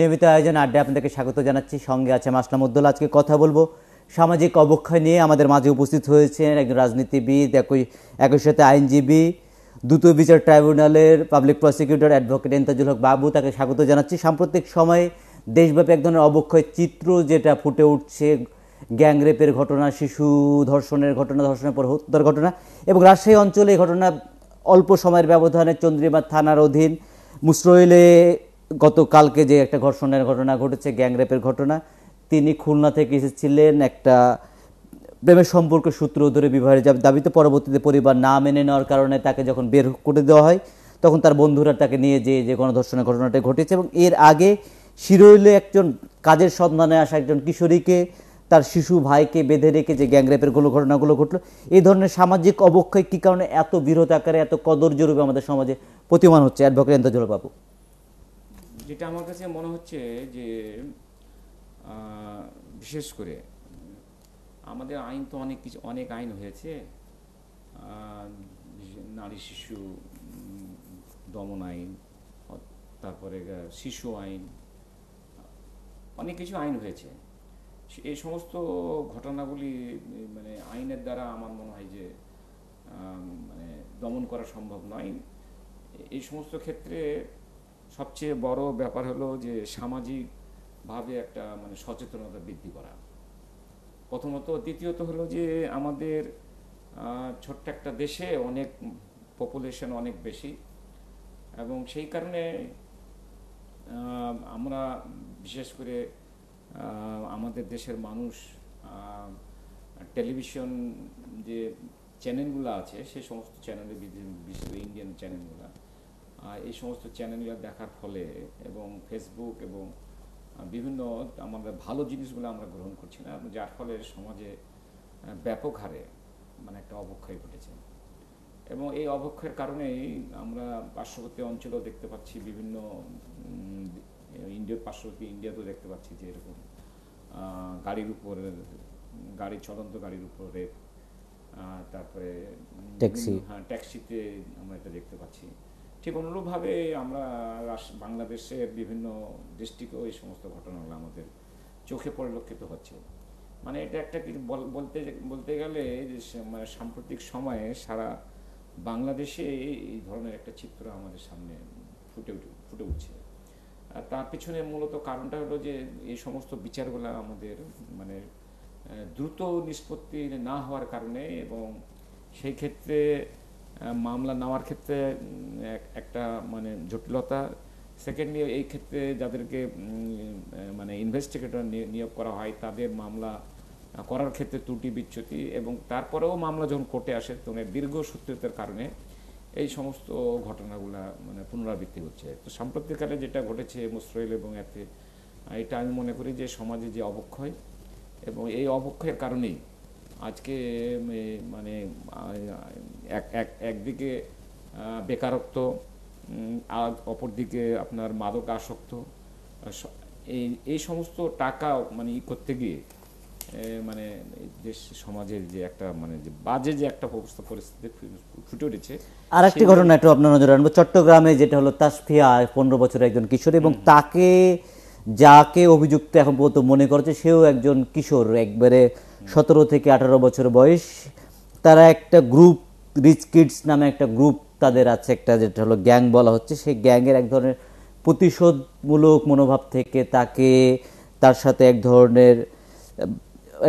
নিয়মিত আয়োজন আড্ডে আপনাদেরকে স্বাগত জানাচ্ছি সঙ্গে আছে মাসলাম উদ্দোল আজকে কথা বলবো সামাজিক অবক্ষয় নিয়ে আমাদের মাঝে উপস্থিত হয়েছেন একজন রাজনীতিবিদ একই একই সাথে আইনজীবী দ্রুত বিচার ট্রাইব্যুনালের public prosecutor advocate এন্তাজুল Haque Babu তাকে স্বাগত জানাচ্ছি সাম্প্রতিক সময়ে দেশব্যাপী এক ধরনের অবক্ষয় চিত্র যেটা ফুটে উঠছে গ্যাংরেপের ঘটনা শিশু ধর্ষণের ঘটনা ধর্ষণের পর হত্যার ঘটনা এবং রাজশাহী অঞ্চলে এই ঘটনা অল্প সময়ের ব্যবধানে চন্দ্রিমা থানার অধীন মুসরইলে গতকালকে যে একটা ঘর্ষণের ঘটনা ঘটেছে গ্যাংরেপের ঘটনা তিনি খুলনা থেকে এসেছিলেন একটা প্রেমের সম্পর্ক সূত্র ধরে বিবাহের দাবিতে পরবর্তীতে পরিবার না মেনে নেওয়ার কারণে তাকে যখন বের করে দেওয়া হয় তখন তার বন্ধুরা তাকে নিয়ে যে যে গণধর্ষণের ঘটনাটা ঘটেছে এবং এর আগে শিরোইলে একজন কাজের সন্ধানে আসা একজন কিশোরীকে তার শিশু ভাইকে বেঁধে রেখে যে গ্যাংরেপের গুলো ঘটনাগুলো ঘটলো এই ধরনের সামাজিক অবক্ষয় কী কারণে এত বিরোধ আকারে এত কদর্য রূপে আমাদের সমাজে প্রতিমান হচ্ছে অ্যাডভোকেট এন্দ্রজল বাবু যেটা আমার কাছে মনে হচ্ছে যে বিশেষ করে আমাদের আইন তো অনেক কিছু অনেক আইন হয়েছে নারী শিশু দমন আইন তারপরে শিশু আইন অনেক কিছু আইন হয়েছে এই সমস্ত ঘটনাগুলি মানে আইনের দ্বারা আমার মনে হয় যে মানে দমন করা সম্ভব নয় এই সমস্ত ক্ষেত্রে সবচেয়ে বড় ব্যাপার হলো যে সামাজিকভাবে একটা মানে সচেতনতা বৃদ্ধি করা প্রথমত দ্বিতীয়ত হলো যে আমাদের ছোট্ট একটা দেশে অনেক পপুলেশন অনেক বেশি এবং সেই কারণে আমরা বিশেষ করে আমাদের দেশের মানুষ টেলিভিশন যে চ্যানেলগুলো আছে সে সমস্ত চ্যানেলে ইন্ডিয়ান চ্যানেলগুলো এই সমস্ত চ্যানেলগুলো দেখার ফলে এবং ফেসবুক এবং বিভিন্ন আমাদের ভালো জিনিসগুলো আমরা গ্রহণ করছি না যার ফলে সমাজে ব্যাপক হারে মানে একটা অবক্ষয় ঘটেছে এবং এই অবক্ষয়ের কারণেই আমরা পার্শ্ববর্তী অঞ্চলেও দেখতে পাচ্ছি বিভিন্ন ইন্ডিয়ার পার্শ্ববর্তী ইন্ডিয়াতেও দেখতে পাচ্ছি যে এরকম গাড়ির উপর গাড়ি চলন্ত গাড়ির রেপ তারপরে ট্যাক্সি হ্যাঁ ট্যাক্সিতে আমরা এটা দেখতে পাচ্ছি ঠিক অনুরূপভাবে আমরা বাংলাদেশের বিভিন্ন ডিস্ট্রিক্টেও এই সমস্ত ঘটনাগুলো আমাদের চোখে পরিলক্ষিত হচ্ছে মানে এটা একটা কিছু বলতে বলতে গেলে যে মানে সাম্প্রতিক সময়ে সারা বাংলাদেশে এই ধরনের একটা চিত্র আমাদের সামনে ফুটে উঠে ফুটে উঠছে আর তার পিছনে মূলত কারণটা হলো যে এই সমস্ত বিচারগুলো আমাদের মানে দ্রুত নিষ্পত্তি না হওয়ার কারণে এবং সেই ক্ষেত্রে মামলা নেওয়ার ক্ষেত্রে একটা মানে জটিলতা সেকেন্ডলি এই ক্ষেত্রে যাদেরকে মানে ইনভেস্টিগেটর নিয়োগ করা হয় তাদের মামলা করার ক্ষেত্রে ত্রুটি বিচ্যুতি এবং তারপরেও মামলা যখন কোর্টে আসে তখন দীর্ঘ সূত্রতার কারণে এই সমস্ত ঘটনাগুলো মানে পুনরাবৃত্তি হচ্ছে তো সাম্প্রতিককালে যেটা ঘটেছে মুসরাইল এবং এতে এটা আমি মনে করি যে সমাজে যে অবক্ষয় এবং এই অবক্ষয়ের কারণেই আজকে মানে এক এক একদিকে বেকারত্ব আর অপরদিকে আপনার মাদক আসক্ত এই এই সমস্ত টাকা মানে ই করতে গিয়ে মানে দেশ সমাজের যে একটা মানে যে বাজে যে একটা অবস্থা পরিস্থিতি ফুটে উঠেছে আর একটি ঘটনা একটু আপনার নজরে আনবো চট্টগ্রামে যেটা হলো তাসফিয়া পনেরো বছরের একজন কিশোর এবং তাকে যাকে অভিযুক্ত এখন পর্যন্ত মনে করছে সেও একজন কিশোর একবারে সতেরো থেকে আঠারো বছর বয়স তারা একটা গ্রুপ রিচ কিডস নামে একটা গ্রুপ তাদের আছে একটা যেটা হলো গ্যাং বলা হচ্ছে সেই গ্যাংয়ের এক ধরনের প্রতিশোধমূলক মনোভাব থেকে তাকে তার সাথে এক ধরনের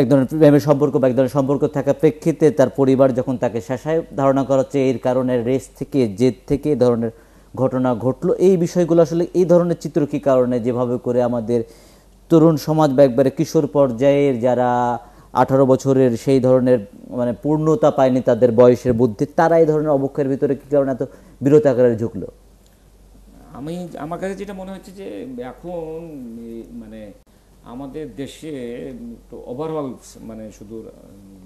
এক ধরনের প্রেমের সম্পর্ক বা এক ধরনের সম্পর্ক থাকার প্রেক্ষিতে তার পরিবার যখন তাকে শেষায় ধারণা করা হচ্ছে এর কারণে রেস থেকে জেদ থেকে ধরনের ঘটনা ঘটলো এই বিষয়গুলো আসলে এই ধরনের চিত্র কী কারণে যেভাবে করে আমাদের তরুণ সমাজ বা একবারে কিশোর পর্যায়ের যারা আঠারো বছরের সেই ধরনের মানে পূর্ণতা পায়নি তাদের বয়সের বুদ্ধি তারা এই ধরনের অবক্ষয়ের ভিতরে কী কারণে এত বিরত আকারে ঝুঁকলো আমি আমার কাছে যেটা মনে হচ্ছে যে এখন মানে আমাদের দেশে ওভারঅল মানে শুধু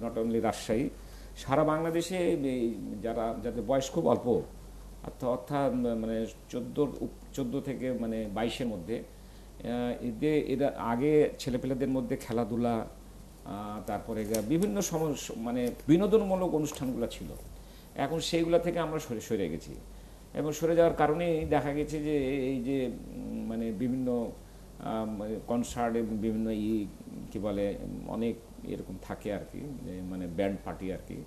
নট অনলি রাজশাহী সারা বাংলাদেশে যারা যাদের বয়স খুব অল্প অর্থাৎ মানে চোদ্দোর চোদ্দো থেকে মানে বাইশের মধ্যে এদের এরা আগে ছেলেপেলেদের মধ্যে খেলাধুলা তারপরে বিভিন্ন সমস্যা মানে বিনোদনমূলক অনুষ্ঠানগুলো ছিল এখন সেইগুলো থেকে আমরা সরে সরে গেছি এবং সরে যাওয়ার কারণেই দেখা গেছে যে এই যে মানে বিভিন্ন কনসার্ট এবং বিভিন্ন ই কী বলে অনেক এরকম থাকে আর কি মানে ব্যান্ড পার্টি আর কি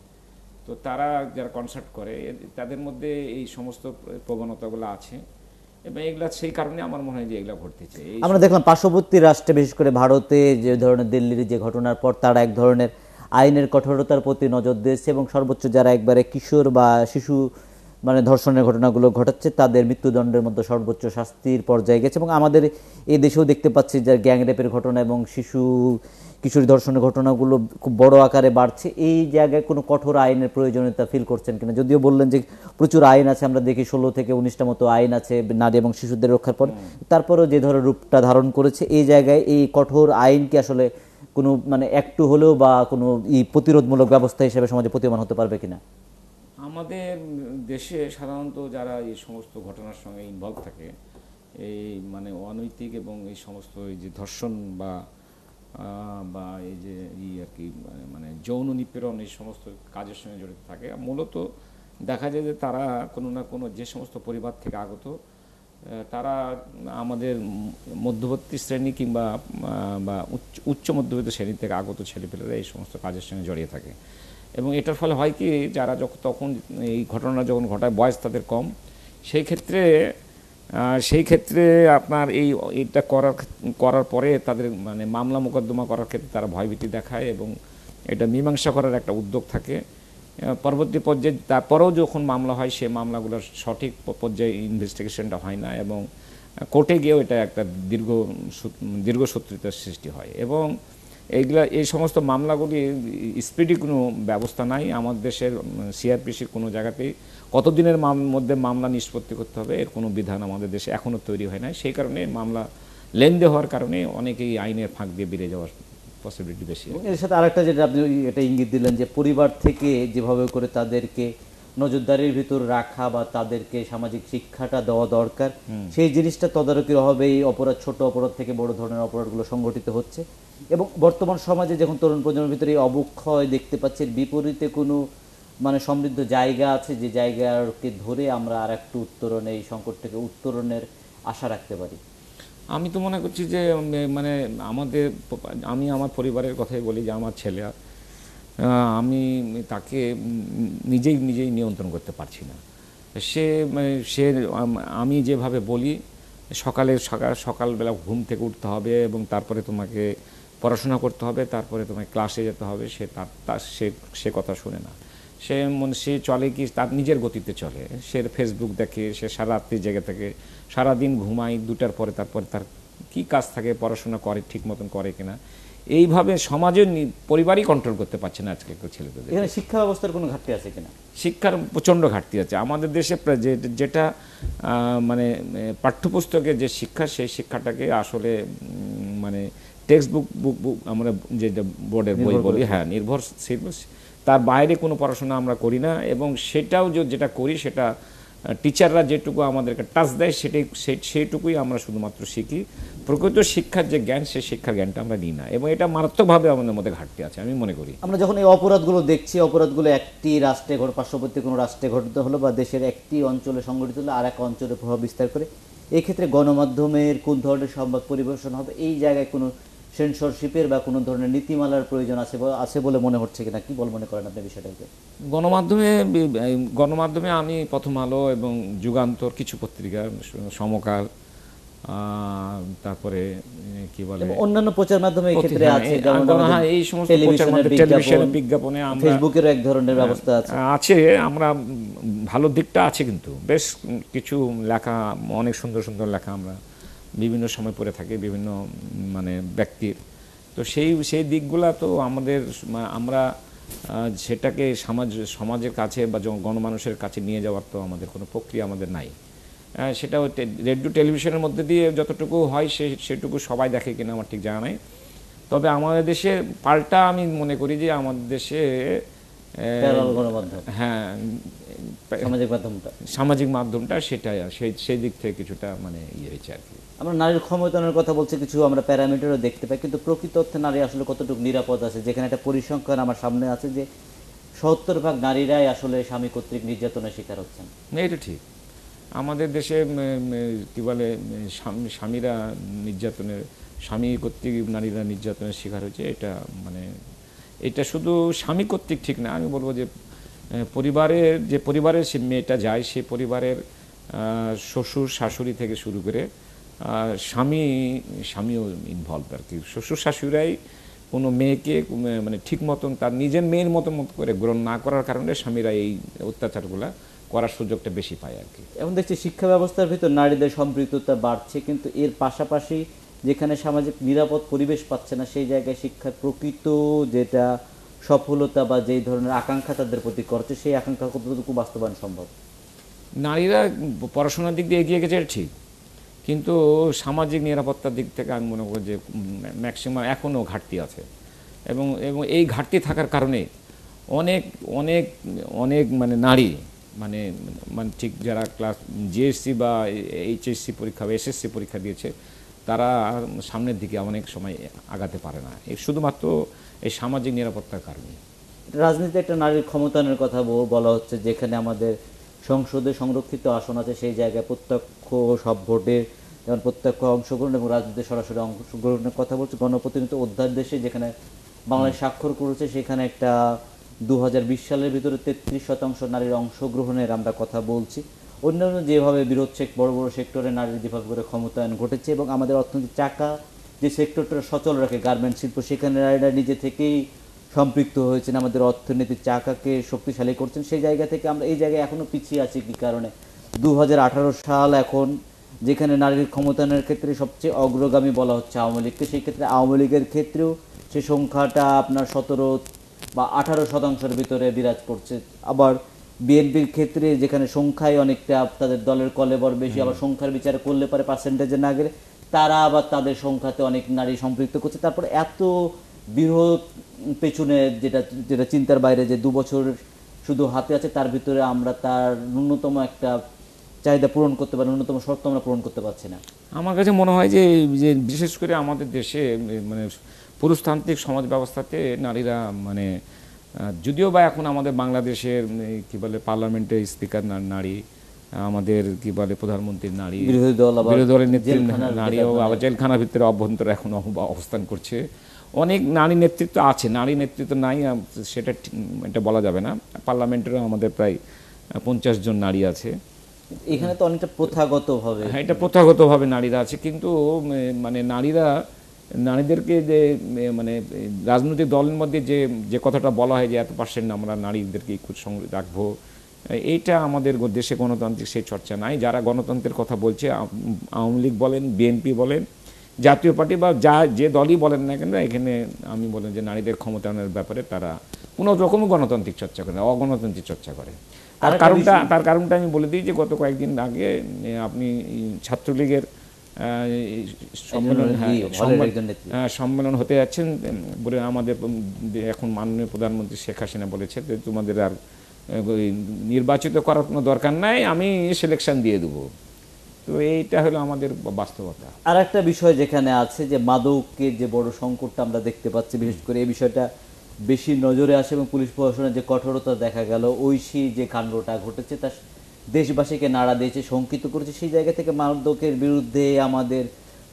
তো তারা যারা কনসার্ট করে তাদের মধ্যে এই সমস্ত প্রবণতাগুলো আছে এবং এগুলা সেই কারণে আমার মনে হয় যে এগুলা ঘটতেছে আমরা দেখলাম পার্শ্ববর্তী রাষ্ট্রে বিশেষ করে ভারতে যে ধরনের দিল্লির যে ঘটনার পর তারা এক ধরনের আইনের কঠোরতার প্রতি নজর দিয়েছে এবং সর্বোচ্চ যারা একবারে কিশোর বা শিশু মানে ধর্ষণের ঘটনাগুলো ঘটাচ্ছে তাদের মৃত্যুদণ্ডের মধ্যে সর্বোচ্চ শাস্তির পর্যায়ে গেছে এবং আমাদের এই দেশেও দেখতে পাচ্ছি যে গ্যাং রেপের ঘটনা এবং শিশু কিশোরী ধর্ষণের ঘটনাগুলো খুব বড় আকারে বাড়ছে এই জায়গায় কোনো কঠোর আইনের প্রয়োজনীয়তা ফিল করছেন কিনা যদিও বললেন যে প্রচুর আইন আছে আমরা দেখি ষোলো থেকে উনিশটা মতো আইন আছে নারী এবং শিশুদের রক্ষার পর তারপরেও যে ধরনের রূপটা ধারণ করেছে এই জায়গায় এই কঠোর আইন কি আসলে কোনো মানে একটু হলেও বা কোনো প্রতিরোধমূলক ব্যবস্থা হিসেবে সমাজে প্রতিমান হতে পারবে কিনা আমাদের দেশে সাধারণত যারা এই সমস্ত ঘটনার সঙ্গে ইনভলভ থাকে এই মানে অনৈতিক এবং এই সমস্ত এই যে ধর্ষণ বা বা এই যে ই আর কি মানে, মানে যৌন নিপীড়ন এই সমস্ত কাজের সঙ্গে জড়িত থাকে মূলত দেখা যায় যে তারা কোনো না কোনো যে সমস্ত পরিবার থেকে আগত তারা আমাদের মধ্যবর্তী শ্রেণী কিংবা বা উচ্চ উচ্চ মধ্যবিত্ত শ্রেণী থেকে আগত ছেলেপেলেরা এই সমস্ত কাজের সঙ্গে জড়িয়ে থাকে এবং এটার ফলে হয় কি যারা যখন তখন এই ঘটনা যখন ঘটায় বয়স তাদের কম সেই ক্ষেত্রে সেই ক্ষেত্রে আপনার এই এটা করার করার পরে তাদের মানে মামলা মোকদ্দমা করার ক্ষেত্রে তারা ভয়ভীতি দেখায় এবং এটা মীমাংসা করার একটা উদ্যোগ থাকে পরবর্তী পর্যায়ে তারপরেও যখন মামলা হয় সেই মামলাগুলোর সঠিক পর্যায়ে ইনভেস্টিগেশনটা হয় না এবং কোর্টে গিয়েও এটা একটা দীর্ঘ দীর্ঘসূত্রিতার সৃষ্টি হয় এবং এইগুলা এই সমস্ত মামলাগুলি স্পিডি কোনো ব্যবস্থা নাই আমার দেশের সিআরপিসির কোনো জায়গাতেই কতদিনের মধ্যে মামলা নিষ্পত্তি করতে হবে এর কোনো বিধান আমাদের দেশে এখনও তৈরি হয় নাই সেই কারণে মামলা লেনদে হওয়ার কারণে অনেকেই আইনের ফাঁক দিয়ে বেড়ে যাওয়ার পসিবিলিটি বেশি এর সাথে আরেকটা যেটা আপনি এটা ইঙ্গিত দিলেন যে পরিবার থেকে যেভাবে করে তাদেরকে নজরদারির ভিতর রাখা বা তাদেরকে সামাজিক শিক্ষাটা দেওয়া দরকার সেই জিনিসটা তদারকির অভাবেই এই অপরাধ ছোট অপরাধ থেকে বড় ধরনের অপরাধগুলো সংগঠিত হচ্ছে এবং বর্তমান সমাজে যখন তরুণ প্রজন্মের ভিতরে অবক্ষয় দেখতে পাচ্ছেন বিপরীতে কোনো মানে সমৃদ্ধ জায়গা আছে যে জায়গাকে ধরে আমরা আর একটু উত্তরণে এই সংকট থেকে উত্তরণের আশা রাখতে পারি আমি তো মনে করছি যে মানে আমাদের আমি আমার পরিবারের কথাই বলি যে আমার ছেলে আমি তাকে নিজেই নিজেই নিয়ন্ত্রণ করতে পারছি না সে সে আমি যেভাবে বলি সকালে সকাল সকালবেলা ঘুম থেকে উঠতে হবে এবং তারপরে তোমাকে পড়াশোনা করতে হবে তারপরে তোমায় ক্লাসে যেতে হবে সে তার সে সে কথা শুনে না সে মানে সে চলে কি তার নিজের গতিতে চলে সে ফেসবুক দেখে সে সারা রাত্রি জেগে থাকে সারাদিন ঘুমায় দুটার পরে তারপরে তার কি কাজ থাকে পড়াশোনা করে ঠিক মতন করে কিনা এইভাবে সমাজের পরিবারই কন্ট্রোল করতে পারছে না আজকালকার ছেলেদের এখানে শিক্ষা ব্যবস্থার কোনো ঘাটতি আছে কিনা শিক্ষার প্রচণ্ড ঘাটতি আছে আমাদের দেশে যেটা মানে পাঠ্যপুস্তকে যে শিক্ষা সেই শিক্ষাটাকে আসলে মানে টেক্সটবুক বুক বুক আমরা যেটা বোর্ডের বই বলি হ্যাঁ নির্ভরশীল তার বাইরে কোনো পড়াশোনা আমরা করি না এবং সেটাও যেটা করি সেটা টিচাররা যেটুকু আমাদেরকে টাচ দেয় সেটাই সেইটুকুই আমরা শুধুমাত্র শিখি প্রকৃত শিক্ষার যে জ্ঞান সেই শিক্ষার জ্ঞানটা আমরা নিই না এবং এটা মারাত্মকভাবে আমাদের মধ্যে ঘাটতি আছে আমি মনে করি আমরা যখন এই অপরাধগুলো দেখছি অপরাধগুলো একটি রাষ্ট্রে ঘট পার্শ্ববর্তী কোনো রাষ্ট্রে ঘটিত হলো বা দেশের একটি অঞ্চলে সংগঠিত হলো আর এক অঞ্চলে প্রভাব বিস্তার করে এক্ষেত্রে গণমাধ্যমের কোন ধরনের সংবাদ পরিবেশন হবে এই জায়গায় কোনো সেন্সরশিপের বা কোনো ধরনের নীতিমালার প্রয়োজন আছে আছে বলে মনে হচ্ছে কিনা কি বল মনে করেন আপনি বিষয়টাকে গণমাধ্যমে গণমাধ্যমে আমি প্রথম আলো এবং যুগান্তর কিছু পত্রিকা সমকাল তারপরে কি বলে অন্যান্য প্রচার মাধ্যমে এই ক্ষেত্রে হ্যাঁ, আছে হ্যাঁ এই সমস্ত বিজ্ঞাপনে আমরা ফেসবুকের এক ধরনের হ্যাঁ, ব্যবস্থা আছে আছে আমরা ভালো দিকটা আছে কিন্তু বেশ কিছু লেখা অনেক সুন্দর সুন্দর লেখা আমরা বিভিন্ন সময় পড়ে থাকে বিভিন্ন মানে ব্যক্তির তো সেই সেই দিকগুলা তো আমাদের আমরা সেটাকে সমাজ সমাজের কাছে বা গণমানুষের কাছে নিয়ে যাওয়ার তো আমাদের কোনো প্রক্রিয়া আমাদের নাই সেটা রেডিও টেলিভিশনের মধ্যে দিয়ে যতটুকু হয় সে সেটুকু সবাই দেখে কিনা আমার ঠিক জানা নাই তবে আমাদের দেশে পাল্টা আমি মনে করি যে আমাদের দেশে হ্যাঁ সামাজিক মাধ্যমটা সামাজিক মাধ্যমটা সেই সেই দিক থেকে কিছুটা মানে ইয়ে হয়েছে আর কি আমরা নারীর ক্ষমতায়নের কথা বলছি কিছু আমরা প্যারামিটারও দেখতে পাই কিন্তু প্রকৃত অর্থে নারী আসলে কতটুকু নিরাপদ আছে যেখানে একটা পরিসংখ্যান আমার সামনে আছে যে সত্তর ভাগ নারীরাই আসলে স্বামী কর্তৃক নির্যাতনের শিকার হচ্ছেন এটা ঠিক আমাদের দেশে কি বলে স্বামীরা নির্যাতনের স্বামী কর্তৃক নারীরা নির্যাতনের শিকার হচ্ছে এটা মানে এটা শুধু স্বামী কর্তৃক ঠিক না আমি বলবো যে পরিবারের যে পরিবারের সে মেয়েটা যায় সে পরিবারের শ্বশুর শাশুড়ি থেকে শুরু করে স্বামী স্বামীও ইনভলভ আর কি শ্বশুর শাশুড়াই কোনো মেয়েকে মানে ঠিক মতন তার নিজের মেয়ের মতো মতো করে গ্রহণ না করার কারণে স্বামীরা এই অত্যাচারগুলো করার সুযোগটা বেশি পায় আর কি এখন দেখছি শিক্ষা ব্যবস্থার ভিতর নারীদের সম্পৃক্ততা বাড়ছে কিন্তু এর পাশাপাশি যেখানে সামাজিক নিরাপদ পরিবেশ পাচ্ছে না সেই জায়গায় শিক্ষার প্রকৃত যেটা সফলতা বা যেই ধরনের আকাঙ্ক্ষা তাদের প্রতি করছে সেই আকাঙ্ক্ষা কতটুকু বাস্তবায়ন সম্ভব নারীরা পড়াশোনার দিক দিয়ে এগিয়ে গেছে ঠিক কিন্তু সামাজিক নিরাপত্তার দিক থেকে আমি মনে করি যে ম্যাক্সিমাম এখনও ঘাটতি আছে এবং এবং এই ঘাটতি থাকার কারণে অনেক অনেক অনেক মানে নারী মানে মানে ঠিক যারা ক্লাস জিএসসি বা এইচএসসি পরীক্ষা বা এসএসসি পরীক্ষা দিয়েছে তারা সামনের দিকে অনেক সময় আগাতে পারে না শুধুমাত্র এই সামাজিক নিরাপত্তার কারণে রাজনীতি একটা নারীর ক্ষমতায়নের কথা বলা হচ্ছে যেখানে আমাদের সংসদে সংরক্ষিত আসন আছে সেই জায়গায় প্রত্যক্ষ সব ভোটের যেমন প্রত্যক্ষ অংশগ্রহণ এবং রাজনীতি সরাসরি অংশগ্রহণের কথা বলছে গণপ্রতিনিধি অধ্যাদেশে যেখানে বাংলাদেশ স্বাক্ষর করেছে সেখানে একটা দু সালের ভিতরে তেত্রিশ শতাংশ নারীর অংশগ্রহণের আমরা কথা বলছি অন্যান্য যেভাবে বিরোধ শেখ বড় বড় সেক্টরে নারীর যেভাবে করে ক্ষমতায়ন ঘটেছে এবং আমাদের অর্থনীতির চাকা যে সেক্টরটা সচল রাখে গার্মেন্ট শিল্প সেখানে নারীরা নিজে থেকেই সম্পৃক্ত হয়েছেন আমাদের অর্থনীতির চাকাকে শক্তিশালী করছেন সেই জায়গা থেকে আমরা এই জায়গায় এখনও পিছিয়ে আছি কী কারণে দু সাল এখন যেখানে নারীর ক্ষমতায়নের ক্ষেত্রে সবচেয়ে অগ্রগামী বলা হচ্ছে আওয়ামী লীগকে সেই ক্ষেত্রে আওয়ামী লীগের ক্ষেত্রেও সে সংখ্যাটা আপনার সতেরো বা আঠারো শতাংশের ভিতরে বিরাজ করছে আবার বিএনপির ক্ষেত্রে যেখানে সংখ্যায় অনেকটা তাদের দলের কলেবর বেশি আবার সংখ্যার বিচার করলে পারে পার্সেন্টেজে না গেলে তারা আবার তাদের সংখ্যাতে অনেক নারী সম্পৃক্ত করছে তারপর এত বৃহৎ পেছনে যেটা যেটা চিন্তার বাইরে যে দু বছর শুধু হাতে আছে তার ভিতরে আমরা তার ন্যূনতম একটা চাহিদা পূরণ করতে পারি ন্যূনতম শর্ত আমরা পূরণ করতে পারছি না আমার কাছে মনে হয় যে বিশেষ করে আমাদের দেশে মানে পুরুষতান্ত্রিক সমাজ ব্যবস্থাতে নারীরা মানে যদিও বা এখন আমাদের বাংলাদেশের কি বলে পার্লামেন্টে স্পিকার নারী আমাদের কি বলে প্রধানমন্ত্রীর নারী বিরোধী দল বিরোধী দলের নেত্রী নারী মানে- আবার জেলখানার ভিতরে অভ্যন্তর এখন অবস্থান করছে অনেক নারী নেতৃত্ব আছে নারী নেতৃত্ব নাই সেটা এটা বলা যাবে না পার্লামেন্টেরও আমাদের প্রায় পঞ্চাশ জন নারী আছে এখানে তো অনেকটা প্রথাগতভাবে হ্যাঁ এটা প্রথাগতভাবে নারীরা আছে কিন্তু মানে নারীরা নারীদেরকে যে মানে রাজনৈতিক দলের মধ্যে যে যে কথাটা বলা হয় যে এত পার্সেন্ট আমরা নারীদেরকে ইকুট সঙ্গে রাখবো এইটা আমাদের দেশে গণতান্ত্রিক সেই চর্চা নাই যারা গণতন্ত্রের কথা বলছে আওয়ামী লীগ বলেন বিএনপি বলেন জাতীয় পার্টি বা যা যে দলই বলেন না কেন এখানে আমি বলেন যে নারীদের ক্ষমতায়নের ব্যাপারে তারা কোনো রকম গণতান্ত্রিক চর্চা করে অগণতান্ত্রিক চর্চা করে তার কারণটা তার কারণটা আমি বলে দিই যে গত কয়েকদিন আগে আপনি ছাত্রলীগের সম্মেলন হ্যাঁ, হ্যাঁ, সম্মেলন হতে যাচ্ছেন বলে আমাদের এখন মাননীয় প্রধানমন্ত্রী শেখ হাসিনা বলেছে যে তোমাদের আর নির্বাচিত করার কোনো দরকার নাই আমি সিলেকশন দিয়ে দেবো তো এইটা হলো আমাদের বাস্তবতা আর একটা বিষয় যেখানে আছে যে মাদককে যে বড় সংকটটা আমরা দেখতে পাচ্ছি বিশেষ করে এই বিষয়টা বেশি নজরে আসে এবং পুলিশ প্রশাসনের যে কঠোরতা দেখা গেল ঐশী যে কাণ্ডটা ঘটেছে তার দেশবাসীকে নাড়া দিয়েছে শঙ্কিত করেছে সেই জায়গা থেকে মাদকের বিরুদ্ধে আমাদের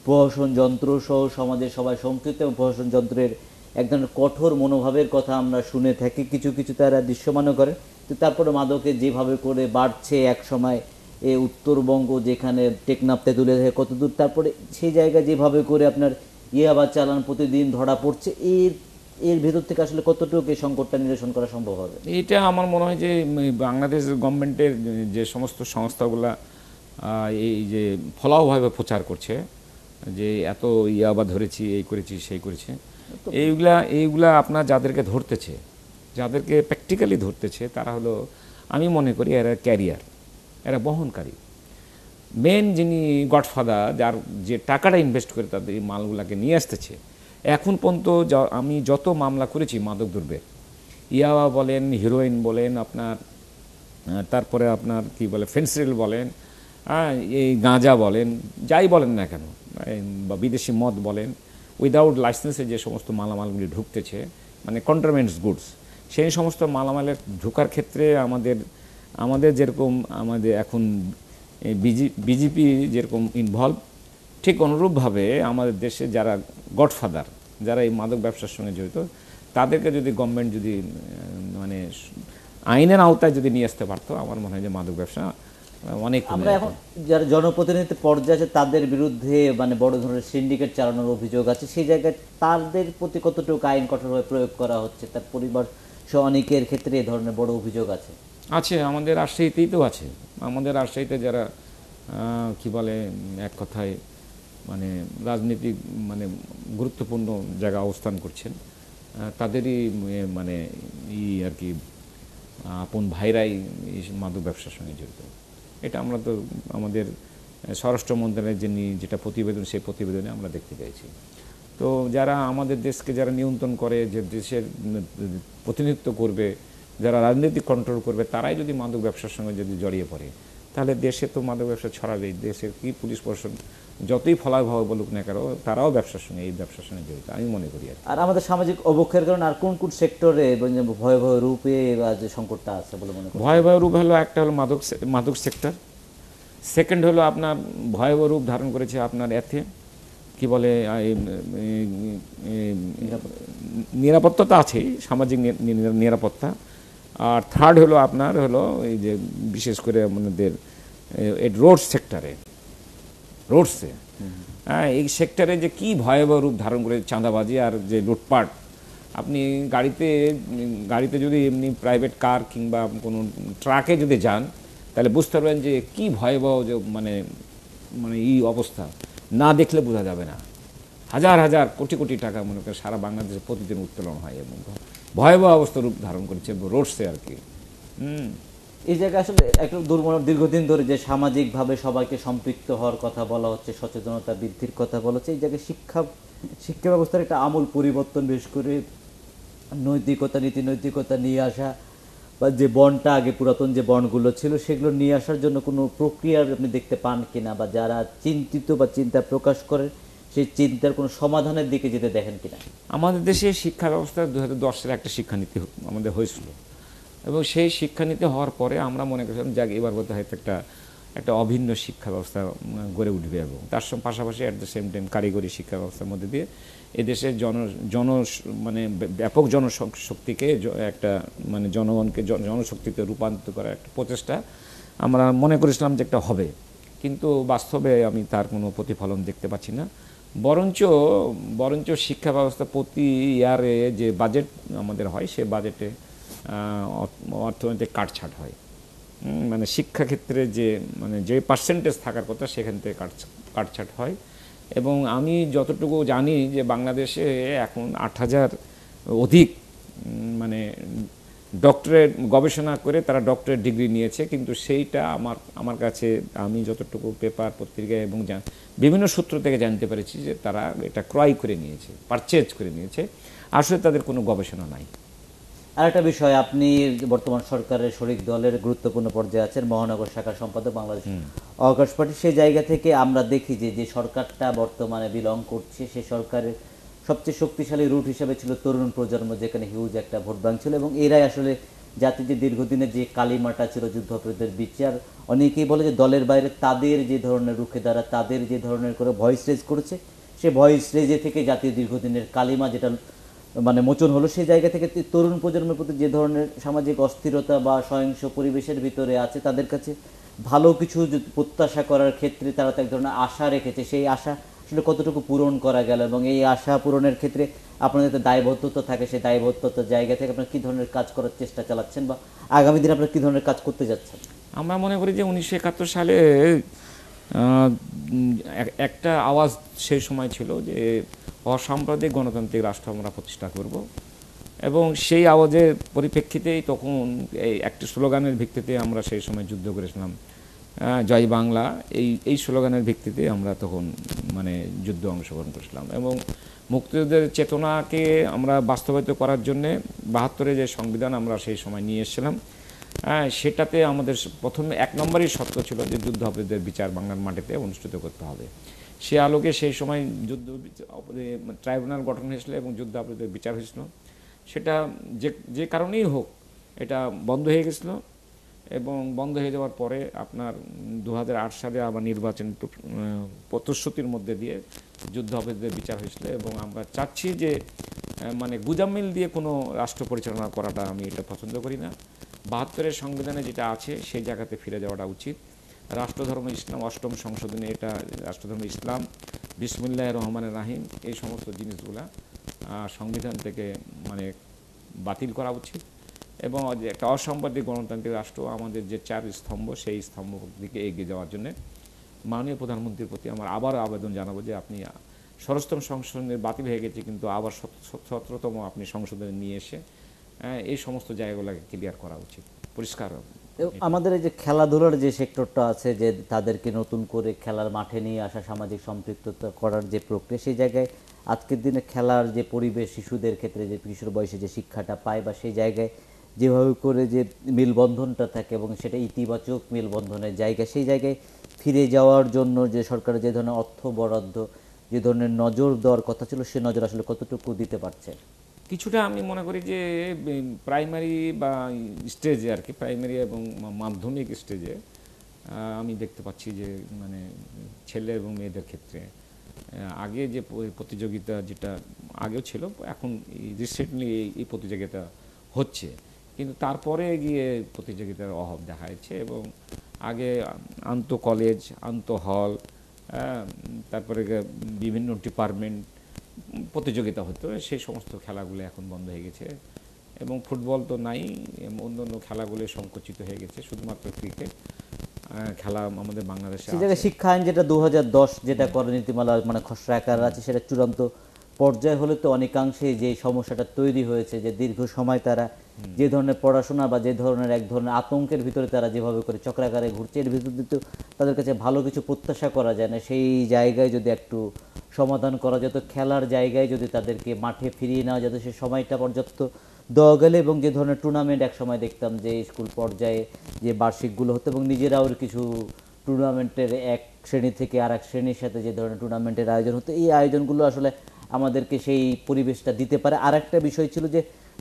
প্রহসন যন্ত্র সহ সমাজের সবাই শঙ্কিত এবং প্রহসন যন্ত্রের এক ধরনের কঠোর মনোভাবের কথা আমরা শুনে থাকি কিছু কিছু তারা দৃশ্যমানও করে তো তারপরে মাদকে যেভাবে করে বাড়ছে এক সময় এ উত্তরবঙ্গ যেখানে টেকনাপতে তুলে থাকে কতদূর তারপরে সেই জায়গায় যেভাবে করে আপনার ইয়াবা চালান প্রতিদিন ধরা পড়ছে এর এর ভেতর থেকে আসলে কতটুকু এই সংকটটা নিরসন করা সম্ভব হবে এটা আমার মনে হয় যে বাংলাদেশ গভর্নমেন্টের যে সমস্ত সংস্থাগুলা এই যে ফলাওভাবে প্রচার করছে যে এত বা ধরেছি এই করেছি সেই করেছে এইগুলা এইগুলা আপনার যাদেরকে ধরতেছে যাদেরকে প্র্যাকটিক্যালি ধরতেছে তারা হলো আমি মনে করি এরা ক্যারিয়ার এরা বহনকারী মেন যিনি গডফাদার যার যে টাকাটা ইনভেস্ট করে তাদের এই মালগুলাকে নিয়ে আসতেছে এখন পর্যন্ত আমি যত মামলা করেছি মাদক দ্রব্যের ইয়াওয়া বলেন হিরোইন বলেন আপনার তারপরে আপনার কি বলে ফেন্সিল বলেন হ্যাঁ, এই গাঁজা বলেন যাই বলেন না কেন বা বিদেশি মদ বলেন উইদাউট লাইসেন্সে যে সমস্ত মালামালগুলি ঢুকতেছে মানে কন্ট্রামেন্টস গুডস সেই সমস্ত মালামালের ঢুকার ক্ষেত্রে আমাদের আমাদের যেরকম আমাদের এখন বিজি বিজেপি যেরকম ইনভলভ ঠিক অনুরূপভাবে আমাদের দেশে যারা গডফাদার যারা এই মাদক ব্যবসার সঙ্গে জড়িত তাদেরকে যদি গভর্নমেন্ট যদি মানে আইনের আওতায় যদি নিয়ে আসতে পারতো আমার মনে হয় যে মাদক ব্যবসা অনেক আমরা এখন যারা জনপ্রতিনিধি পর্যায়ে আছে তাদের বিরুদ্ধে মানে বড় ধরনের সিন্ডিকেট চালানোর অভিযোগ আছে সেই জায়গায় তাদের প্রতি কতটুকু আইন কঠোরভাবে প্রয়োগ করা হচ্ছে তার পরিবার সহ অনেকের ক্ষেত্রে এ ধরনের বড় অভিযোগ আছে আছে আমাদের রাজশাহীতেই তো আছে আমাদের রাজশাহীতে যারা কি বলে এক কথায় মানে রাজনৈতিক মানে গুরুত্বপূর্ণ জায়গা অবস্থান করছেন তাদেরই মানে ই আর কি আপন ভাইরাই মাদক ব্যবসার সঙ্গে জড়িত এটা আমরা তো আমাদের স্বরাষ্ট্র মন্ত্রণালয়ের যিনি যেটা প্রতিবেদন সেই প্রতিবেদনে আমরা দেখতে পেয়েছি তো যারা আমাদের দেশকে যারা নিয়ন্ত্রণ করে যে দেশের প্রতিনিধিত্ব করবে যারা রাজনৈতিক কন্ট্রোল করবে তারাই যদি মাদক ব্যবসার সঙ্গে যদি জড়িয়ে পড়ে তাহলে দেশে তো মাদক ব্যবসা ছড়াবেই দেশের কি পুলিশ প্রশাসন যতই ফলাভব বলুক না কেন তারাও ব্যবসার সঙ্গে এই ব্যবসার সঙ্গে জড়িত আমি মনে করি আর আমাদের সামাজিক অবক্ষয়ের কারণে আর কোন কোন সেক্টরে ভয়াবহ রূপে বা যে সংকটটা আছে বলে মনে করি ভয়াবহ রূপ হলো একটা হলো মাদক মাদক সেক্টর সেকেন্ড হলো আপনার ভয়াবহ রূপ ধারণ করেছে আপনার এতে কি বলে নিরাপত্তা তো আছেই সামাজিক নিরাপত্তা আর থার্ড হলো আপনার হলো এই যে বিশেষ করে আমাদের রোড সেক্টরে রোডসে হ্যাঁ এই সেক্টরে যে কি ভয়াবহ রূপ ধারণ করে চাঁদাবাজি আর যে লুটপাট আপনি গাড়িতে গাড়িতে যদি এমনি প্রাইভেট কার কিংবা কোনো ট্রাকে যদি যান তাহলে বুঝতে পারবেন যে কি ভয়াবহ যে মানে মানে এই অবস্থা না দেখলে বোঝা যাবে না হাজার হাজার কোটি কোটি টাকা মনে করে সারা বাংলাদেশে প্রতিদিন উত্তোলন হয় এবং ভয়াবহ অবস্থা রূপ ধারণ করেছে রোডসে আর কি হুম এই জায়গায় আসলে একটা দুর্বল দীর্ঘদিন ধরে যে সামাজিকভাবে সবাইকে সম্পৃক্ত হওয়ার কথা বলা হচ্ছে সচেতনতা বৃদ্ধির কথা বলা হচ্ছে এই জায়গায় শিক্ষা শিক্ষা ব্যবস্থার একটা আমূল পরিবর্তন বেশ করে নৈতিকতা নীতি নৈতিকতা নিয়ে আসা বা যে বনটা আগে পুরাতন যে বনগুলো ছিল সেগুলো নিয়ে আসার জন্য কোনো প্রক্রিয়া আপনি দেখতে পান কিনা বা যারা চিন্তিত বা চিন্তা প্রকাশ করে সেই চিন্তার কোনো সমাধানের দিকে যেতে দেখেন কিনা আমাদের দেশে শিক্ষা ব্যবস্থা দু হাজার একটা শিক্ষানীতি আমাদের হয়েছিল এবং সেই শিক্ষানীতি হওয়ার পরে আমরা মনে করছিলাম যাক এবার বোধ হয়তো একটা একটা অভিন্ন শিক্ষা ব্যবস্থা গড়ে উঠবে এবং তার পাশাপাশি অ্যাট দ্য সেম টাইম কারিগরি শিক্ষা ব্যবস্থার মধ্যে দিয়ে এদেশের জন জন মানে ব্যাপক জনশক্তিকে একটা মানে জনগণকে জনশক্তিতে রূপান্তরিত করার একটা প্রচেষ্টা আমরা মনে করেছিলাম যে একটা হবে কিন্তু বাস্তবে আমি তার কোনো প্রতিফলন দেখতে পাচ্ছি না বরঞ্চ বরঞ্চ শিক্ষা ব্যবস্থা প্রতি ইয়ারে যে বাজেট আমাদের হয় সে বাজেটে অর্থনৈতিক কাটছাট হয় মানে শিক্ষাক্ষেত্রে যে মানে যে পার্সেন্টেজ থাকার কথা সেখান থেকে কাটছাট হয় এবং আমি যতটুকু জানি যে বাংলাদেশে এখন আট হাজার অধিক মানে ডক্টরেট গবেষণা করে তারা ডক্টরেট ডিগ্রি নিয়েছে কিন্তু সেইটা আমার আমার কাছে আমি যতটুকু পেপার পত্রিকা এবং বিভিন্ন সূত্র থেকে জানতে পেরেছি যে তারা এটা ক্রয় করে নিয়েছে পারচেজ করে নিয়েছে আসলে তাদের কোনো গবেষণা নাই আরেকটা বিষয় আপনি বর্তমান সরকারের শরিক দলের গুরুত্বপূর্ণ পর্যায়ে আছেন মহানগর শাখার সম্পাদক বাংলাদেশ অবকাশ পার্টি সেই জায়গা থেকে আমরা দেখি যে যে সরকারটা বর্তমানে বিলং করছে সে সরকারের সবচেয়ে শক্তিশালী রুট হিসেবে ছিল তরুণ প্রজন্ম যেখানে হিউজ একটা ভোট ব্যাংক ছিল এবং এরাই আসলে যে দীর্ঘদিনের যে কালিমাটা ছিল যুদ্ধাপরাধীদের বিচার অনেকেই বলে যে দলের বাইরে তাদের যে ধরনের রুখে দ্বারা তাদের যে ধরনের করে ভয়েস রেজ করেছে সে ভয়েস রেজে থেকে জাতির দীর্ঘদিনের কালিমা যেটা মানে মোচন হলো সেই জায়গা থেকে তরুণ প্রজন্মের প্রতি যে ধরনের সামাজিক অস্থিরতা বা সহিংস পরিবেশের ভিতরে আছে তাদের কাছে ভালো কিছু প্রত্যাশা করার ক্ষেত্রে তারা তো এক ধরনের আশা রেখেছে সেই আশা আসলে কতটুকু পূরণ করা গেল এবং এই আশা পূরণের ক্ষেত্রে আপনাদের দায়বদ্ধতা থাকে সেই দায়বদ্ধতার জায়গা থেকে আপনারা কী ধরনের কাজ করার চেষ্টা চালাচ্ছেন বা আগামী দিনে আপনারা কী ধরনের কাজ করতে যাচ্ছেন আমরা মনে করি যে উনিশশো একাত্তর সালে একটা আওয়াজ সেই সময় ছিল যে অসাম্প্রদায়িক গণতান্ত্রিক রাষ্ট্র আমরা প্রতিষ্ঠা করব এবং সেই আওয়াজের পরিপ্রেক্ষিতেই তখন এই একটি স্লোগানের ভিত্তিতে আমরা সেই সময় যুদ্ধ করেছিলাম জয় বাংলা এই এই স্লোগানের ভিত্তিতে আমরা তখন মানে যুদ্ধ অংশগ্রহণ করেছিলাম এবং মুক্তিযুদ্ধের চেতনাকে আমরা বাস্তবায়িত করার জন্যে বাহাত্তরে যে সংবিধান আমরা সেই সময় নিয়ে এসেছিলাম হ্যাঁ সেটাতে আমাদের প্রথমে এক নম্বরই শর্ত ছিল যে যুদ্ধাপরাধীদের বিচার বাংলার মাটিতে অনুষ্ঠিত করতে হবে সে আলোকে সেই সময় যুদ্ধ ট্রাইব্যুনাল গঠন হয়েছিল এবং যুদ্ধ আপনাদের বিচার হয়েছিল সেটা যে যে কারণেই হোক এটা বন্ধ হয়ে গেছিলো এবং বন্ধ হয়ে যাওয়ার পরে আপনার দু সালে আবার নির্বাচন প্রতিশ্রুতির মধ্যে দিয়ে যুদ্ধ অপরাধীদের বিচার হয়েছিল এবং আমরা চাচ্ছি যে মানে গুজামিল দিয়ে কোনো রাষ্ট্র পরিচালনা করাটা আমি এটা পছন্দ করি না বাহাত্তরের সংবিধানে যেটা আছে সেই জায়গাতে ফিরে যাওয়াটা উচিত রাষ্ট্রধর্ম ইসলাম অষ্টম সংশোধনে এটা রাষ্ট্রধর্ম ইসলাম বিসমুল্লাহ রহমান রাহিম এই সমস্ত জিনিসগুলা সংবিধান থেকে মানে বাতিল করা উচিত এবং একটা অসাম্বাদিক গণতান্ত্রিক রাষ্ট্র আমাদের যে চার স্তম্ভ সেই স্তম্ভ দিকে এগিয়ে যাওয়ার জন্য মাননীয় প্রধানমন্ত্রীর প্রতি আমার আবার আবেদন জানাবো যে আপনি সরস্তম সংশোধনে বাতিল হয়ে গেছে কিন্তু আবার সতেরোতম আপনি সংশোধনে নিয়ে এসে হ্যাঁ, এই সমস্ত জায়গাগুলোকে ক্লিয়ার করা উচিত পরিষ্কার আমাদের এই যে খেলাধুলার যে সেক্টরটা আছে যে তাদেরকে নতুন করে খেলার মাঠে নিয়ে আসা সামাজিক সম্পৃক্ততা করার যে প্রক্রিয়া সেই জায়গায় আজকের দিনে খেলার যে পরিবেশ শিশুদের ক্ষেত্রে যে কিশোর বয়সে যে শিক্ষাটা পায় বা সেই জায়গায় যেভাবে করে যে মেলবন্ধনটা থাকে এবং সেটা ইতিবাচক মেলবন্ধনের জায়গা সেই জায়গায় ফিরে যাওয়ার জন্য যে সরকারের যে ধরনের অর্থ বরাদ্দ যে ধরনের নজর দেওয়ার কথা ছিল সে নজর আসলে কতটুকু দিতে পারছে কিছুটা আমি মনে করি যে প্রাইমারি বা স্টেজে আর কি প্রাইমারি এবং মাধ্যমিক স্টেজে আমি দেখতে পাচ্ছি যে মানে ছেলে এবং মেয়েদের ক্ষেত্রে আগে যে প্রতিযোগিতা যেটা আগেও ছিল এখন রিসেন্টলি এই প্রতিযোগিতা হচ্ছে কিন্তু তারপরে গিয়ে প্রতিযোগিতার অভাব দেখা যাচ্ছে এবং আগে আন্ত কলেজ আন্ত হল তারপরে বিভিন্ন ডিপার্টমেন্ট প্রতিযোগিতা হতো সেই সমস্ত খেলাগুলো এখন বন্ধ হয়ে গেছে এবং ফুটবল তো নাই অন্য অন্য খেলাগুলো সংকুচিত হয়ে গেছে শুধুমাত্র ক্রিকেট খেলা আমাদের বাংলাদেশে শিক্ষা আইন যেটা দু যেটা কর নীতিমালা মানে খসড়া আকার আছে সেটা চূড়ান্ত পর্যায়ে হলে তো অনেকাংশে যে সমস্যাটা তৈরি হয়েছে যে দীর্ঘ সময় তারা যে ধরনের পড়াশোনা বা যে ধরনের এক ধরনের আতঙ্কের ভিতরে তারা যেভাবে করে চক্রাকারে ঘুরছে এর ভিতরে তো তাদের কাছে ভালো কিছু প্রত্যাশা করা যায় না সেই জায়গায় যদি একটু সমাধান করা যেত খেলার জায়গায় যদি তাদেরকে মাঠে ফিরিয়ে নেওয়া যেত সে সময়টা পর্যাপ্ত দেওয়া গেলে এবং যে ধরনের টুর্নামেন্ট একসময় দেখতাম যে স্কুল পর্যায়ে যে বার্ষিকগুলো হতো এবং নিজেরাও কিছু টুর্নামেন্টের এক শ্রেণী থেকে আর এক শ্রেণীর সাথে যে ধরনের টুর্নামেন্টের আয়োজন হতো এই আয়োজনগুলো আসলে আমাদেরকে সেই পরিবেশটা দিতে পারে আর একটা বিষয় ছিল যে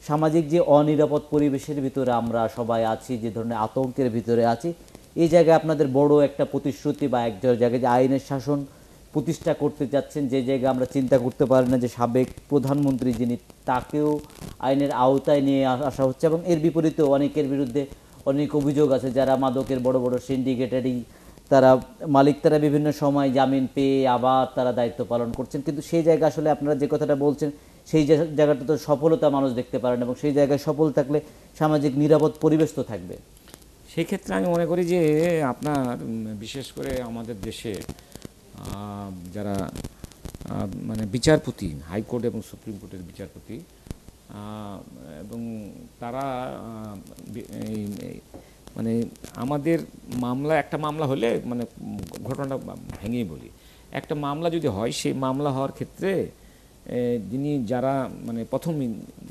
সামাজিক যে অনিরাপদ পরিবেশের ভিতরে আমরা সবাই আছি যে ধরনের আতঙ্কের ভিতরে আছি এই জায়গায় আপনাদের বড় একটা প্রতিশ্রুতি বা এক জায়গায় যে আইনের শাসন প্রতিষ্ঠা করতে যাচ্ছেন যে জায়গা আমরা চিন্তা করতে পারি না যে সাবেক প্রধানমন্ত্রী যিনি তাকেও আইনের আওতায় নিয়ে আসা হচ্ছে এবং এর বিপরীতেও অনেকের বিরুদ্ধে অনেক অভিযোগ আছে যারা মাদকের বড় বড় সিন্ডিকেটারি তারা মালিক তারা বিভিন্ন সময় জামিন পেয়ে আবার তারা দায়িত্ব পালন করছেন কিন্তু সেই জায়গা আসলে আপনারা যে কথাটা বলছেন সেই জায়গাটা তো সফলতা মানুষ দেখতে পারেন এবং সেই জায়গায় সফল থাকলে সামাজিক নিরাপদ পরিবেশ তো থাকবে সেক্ষেত্রে আমি মনে করি যে আপনার বিশেষ করে আমাদের দেশে যারা মানে বিচারপতি হাইকোর্ট এবং সুপ্রিম কোর্টের বিচারপতি এবং তারা মানে আমাদের মামলা একটা মামলা হলে মানে ঘটনাটা ভেঙেই বলি একটা মামলা যদি হয় সেই মামলা হওয়ার ক্ষেত্রে যিনি যারা মানে প্রথম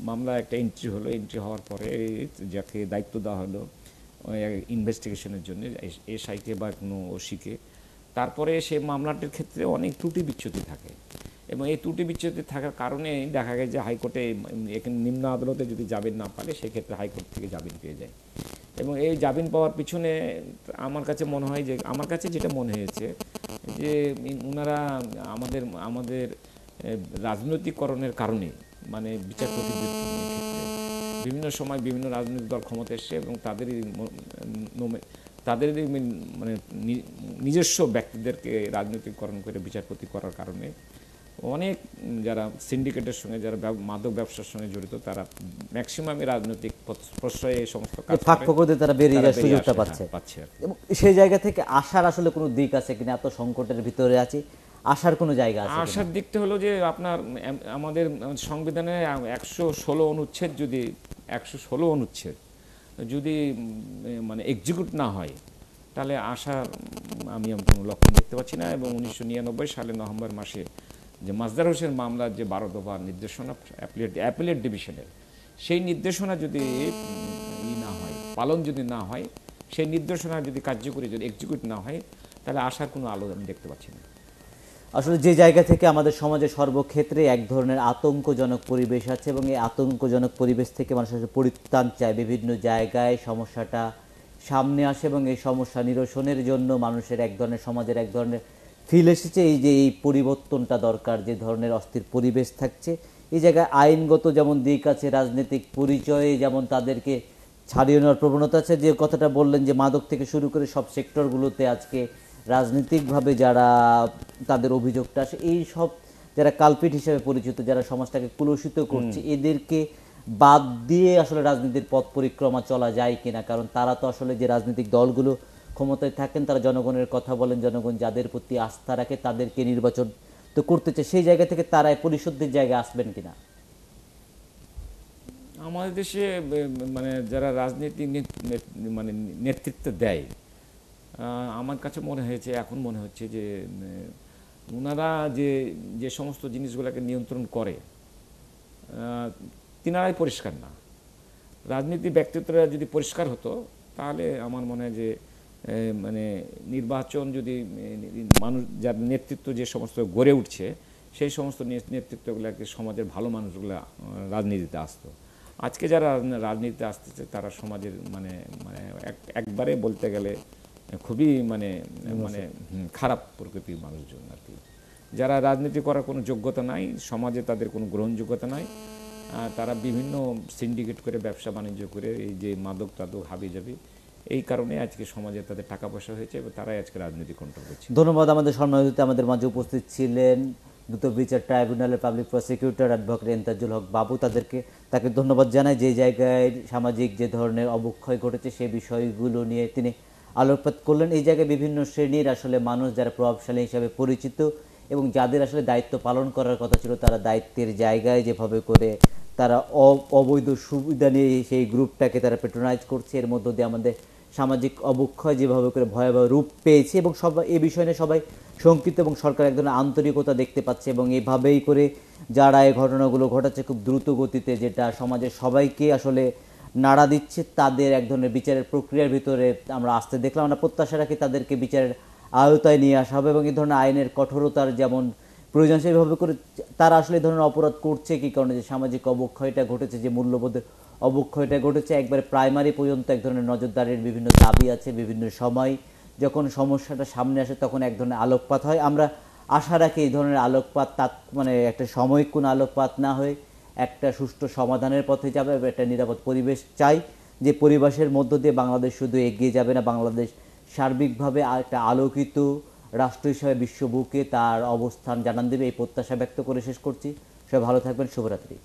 মামলা একটা এন্ট্রি হলো এন্ট্রি হওয়ার পরে যাকে দায়িত্ব দেওয়া হলো ইনভেস্টিগেশনের জন্য এসআইকে বা কোনো ওসিকে তারপরে সে মামলাটির ক্ষেত্রে অনেক ত্রুটি বিচ্ছুতি থাকে এবং এই ত্রুটি বিচ্ছুতি থাকার কারণে দেখা গেছে যে হাইকোর্টে নিম্ন আদালতে যদি জামিন না পারে সেক্ষেত্রে হাইকোর্ট থেকে জামিন পেয়ে যায় এবং এই জামিন পাওয়ার পিছনে আমার কাছে মনে হয় যে আমার কাছে যেটা মনে হয়েছে যে ওনারা আমাদের আমাদের রাজনৈতিককরণের কারণে মানে বিচারপতি বিভিন্ন সময় বিভিন্ন রাজনৈতিক দল ক্ষমতা এসছে এবং তাদেরই তাদের মানে নিজস্ব ব্যক্তিদেরকে রাজনৈতিককরণ করে বিচারপতি করার কারণে অনেক যারা সিন্ডিকেটের সঙ্গে যারা মাদক ব্যবসার সঙ্গে জড়িত তারা ম্যাক্সিমামই রাজনৈতিক প্রশ্রয়ে এই সমস্ত ফাঁক ফকরদের তারা বেরিয়ে যাওয়ার সুযোগটা পাচ্ছে হ্যাঁ, এবং সেই জায়গা থেকে আসার আসলে কোনো দিক আছে কিনা এত সংকটের ভিতরে আছে আসার কোনো জায়গা আছে আসার দিকটা হলো যে আপনার আমাদের সংবিধানে একশো ষোলো অনুচ্ছেদ যদি একশো ষোলো অনুচ্ছেদ যদি মানে এক্সিকিউট না হয় তাহলে আশা আমি কোনো লক্ষণ দেখতে পাচ্ছি না এবং উনিশশো নিরানব্বই সালে নভেম্বর মাসে যে মাজদার হোসেন মামলার যে বারো দফা নির্দেশনা অ্যাপিলেট অ্যাপিলেট ডিভিশনের সেই নির্দেশনা যদি ই না হয় পালন যদি না হয় সেই নির্দেশনা যদি কার্যকরী যদি এক্সিকিউট না হয় তাহলে আসার কোনো আলো আমি দেখতে পাচ্ছি না আসলে যে জায়গা থেকে আমাদের সমাজে সর্বক্ষেত্রে এক ধরনের আতঙ্কজনক পরিবেশ আছে এবং এই আতঙ্কজনক পরিবেশ থেকে মানুষ আসলে পরিত্রাণ চায় বিভিন্ন জায়গায় সমস্যাটা সামনে আসে এবং এই সমস্যা নিরসনের জন্য মানুষের এক ধরনের সমাজের এক ধরনের ফিল এসেছে এই যে এই পরিবর্তনটা দরকার যে ধরনের অস্থির পরিবেশ থাকছে এই জায়গায় আইনগত যেমন দিক আছে রাজনৈতিক পরিচয়ে যেমন তাদেরকে ছাড়িয়ে নেওয়ার প্রবণতা আছে যে কথাটা বললেন যে মাদক থেকে শুরু করে সব সেক্টরগুলোতে আজকে রাজনৈতিকভাবে যারা তাদের অভিযোগটা আসে এই সব যারা কালপিট হিসেবে পরিচিত যারা সমাজটাকে কুলসিত করছে এদেরকে বাদ দিয়ে আসলে রাজনীতির পথ পরিক্রমা চলা যায় কিনা কারণ তারা তো আসলে যে রাজনৈতিক দলগুলো ক্ষমতায় থাকেন তারা জনগণের কথা বলেন জনগণ যাদের প্রতি আস্থা রাখে তাদেরকে নির্বাচন তো করতে চায় সেই জায়গা থেকে তারা পরিশুদ্ধির জায়গায় আসবেন কিনা আমাদের দেশে মানে যারা রাজনীতি মানে নেতৃত্ব দেয় আমার কাছে মনে হয়েছে এখন মনে হচ্ছে যে ওনারা যে যে সমস্ত জিনিসগুলোকে নিয়ন্ত্রণ করে তিনারাই পরিষ্কার না রাজনীতি ব্যক্তিত্বরা যদি পরিষ্কার হতো তাহলে আমার মনে হয় যে মানে নির্বাচন যদি মানুষ যার নেতৃত্ব যে সমস্ত গড়ে উঠছে সেই সমস্ত নেতৃত্বগুলোকে সমাজের ভালো মানুষগুলো রাজনীতিতে আসতো আজকে যারা রাজনীতিতে আসতেছে তারা সমাজের মানে মানে একবারে বলতে গেলে খুবই মানে মানে খারাপ প্রকৃতির মানুষজন আর কি যারা রাজনীতি করার কোনো যোগ্যতা নাই সমাজে তাদের কোনো গ্রহণযোগ্যতা নাই তারা বিভিন্ন সিন্ডিকেট করে ব্যবসা বাণিজ্য করে এই যে মাদক তাদক হাবি যাবে এই কারণে আজকে সমাজে তাদের টাকা পয়সা হয়েছে এবং তারাই আজকে রাজনীতি কন্ট্রোল করছে ধন্যবাদ আমাদের সম্মানিত আমাদের মাঝে উপস্থিত ছিলেন দ্রুত বিচার ট্রাইব্যুনালের public prosecutor advocate এন্তাজুল Haque Babu তাদেরকে তাকে ধন্যবাদ জানাই যে জায়গায় সামাজিক যে ধরনের অবক্ষয় ঘটেছে সেই বিষয়গুলো নিয়ে তিনি আলোকপাত করলেন এই জায়গায় বিভিন্ন শ্রেণীর আসলে মানুষ যারা প্রভাবশালী হিসাবে পরিচিত এবং যাদের আসলে দায়িত্ব পালন করার কথা ছিল তারা দায়িত্বের জায়গায় যেভাবে করে তারা অবৈধ সুবিধা নিয়ে সেই গ্রুপটাকে তারা পেট্রোনাইজ করছে এর মধ্য দিয়ে আমাদের সামাজিক অবক্ষয় যেভাবে করে ভয়াবহ রূপ পেয়েছে এবং সবাই এ বিষয় নিয়ে সবাই শঙ্কিত এবং সরকার এক ধরনের আন্তরিকতা দেখতে পাচ্ছে এবং এভাবেই করে যারা এই ঘটনাগুলো ঘটাচ্ছে খুব দ্রুত গতিতে যেটা সমাজের সবাইকে আসলে নাড়া দিচ্ছে তাদের এক ধরনের বিচারের প্রক্রিয়ার ভিতরে আমরা আসতে দেখলাম আমরা প্রত্যাশা রাখি তাদেরকে বিচারের আয়তায় নিয়ে আসা হবে এবং এই ধরনের আইনের কঠোরতার যেমন প্রয়োজন সেইভাবে করে তারা আসলে এই ধরনের অপরাধ করছে কি কারণে যে সামাজিক অবক্ষয়টা ঘটেছে যে মূল্যবোধের অবক্ষয়টা ঘটেছে একবারে প্রাইমারি পর্যন্ত এক ধরনের নজরদারির বিভিন্ন দাবি আছে বিভিন্ন সময় যখন সমস্যাটা সামনে আসে তখন এক ধরনের আলোকপাত হয় আমরা আশা রাখি এই ধরনের আলোকপাত তাৎ মানে একটা সাময়িক কোনো আলোকপাত না হয় একটা সুষ্ঠু সমাধানের পথে যাবে একটা নিরাপদ পরিবেশ চাই যে পরিবেশের মধ্য দিয়ে বাংলাদেশ শুধু এগিয়ে যাবে না বাংলাদেশ সার্বিকভাবে একটা আলোকিত রাষ্ট্র হিসাবে বিশ্ববুকে তার অবস্থান জানান দেবে এই প্রত্যাশা ব্যক্ত করে শেষ করছি সবাই ভালো থাকবেন শুভরাত্রি